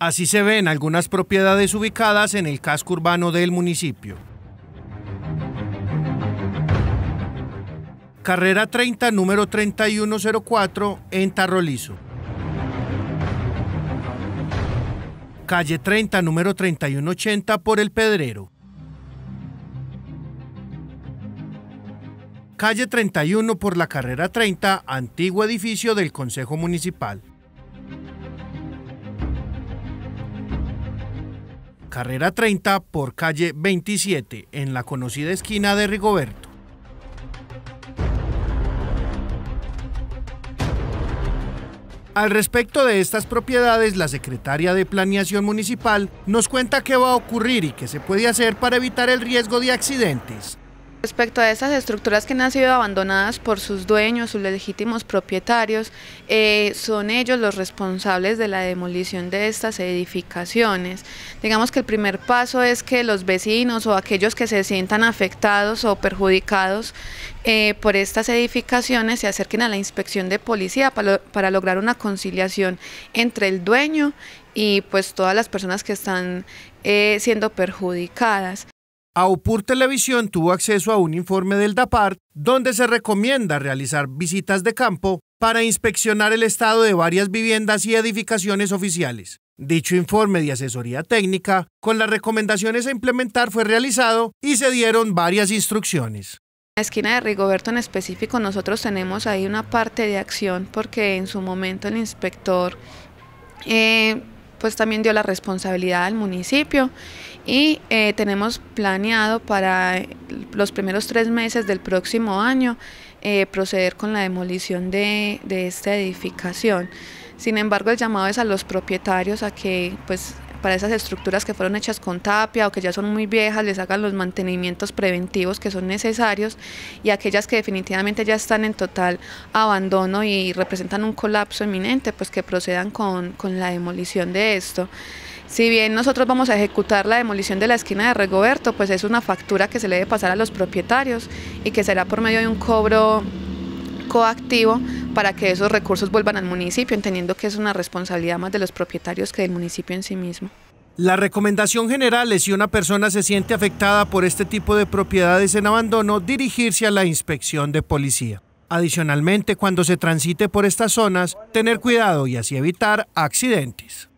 Así se ven algunas propiedades ubicadas en el casco urbano del municipio. Carrera 30, número 3104, en Tarrolizo. Calle 30, número 3180, por El Pedrero. Calle 31 por la carrera 30, antiguo edificio del Consejo Municipal. carrera 30 por calle 27, en la conocida esquina de Rigoberto. Al respecto de estas propiedades, la secretaria de Planeación Municipal nos cuenta qué va a ocurrir y qué se puede hacer para evitar el riesgo de accidentes. Respecto a estas estructuras que han sido abandonadas por sus dueños, sus legítimos propietarios, eh, son ellos los responsables de la demolición de estas edificaciones. Digamos que el primer paso es que los vecinos o aquellos que se sientan afectados o perjudicados eh, por estas edificaciones se acerquen a la inspección de policía para, lograr una conciliación entre el dueño y pues todas las personas que están eh, siendo perjudicadas. AUPUR Televisión tuvo acceso a un informe del DAPART donde se recomienda realizar visitas de campo para inspeccionar el estado de varias viviendas y edificaciones oficiales. Dicho informe de asesoría técnica, con las recomendaciones a implementar, fue realizado y se dieron varias instrucciones. En la esquina de Rigoberto en específico nosotros tenemos ahí una parte de acción porque en su momento el inspector eh, pues también dio la responsabilidad al municipio y eh, tenemos planeado para los primeros tres meses del próximo año eh, proceder con la demolición de, de, esta edificación. Sin embargo, el llamado es a los propietarios a que pues, para esas estructuras que fueron hechas con tapia o que ya son muy viejas, les hagan los mantenimientos preventivos que son necesarios y aquellas que definitivamente ya están en total abandono y representan un colapso inminente, pues que procedan con, con la demolición de esto. Si bien nosotros vamos a ejecutar la demolición de la esquina de Regoberto, pues es una factura que se le debe pasar a los propietarios y que será por medio de un cobro coactivo para que esos recursos vuelvan al municipio, entendiendo que es una responsabilidad más de los propietarios que del municipio en sí mismo. La recomendación general es si una persona se siente afectada por este tipo de propiedades en abandono, dirigirse a la inspección de policía. Adicionalmente, cuando se transite por estas zonas, tener cuidado y así evitar accidentes.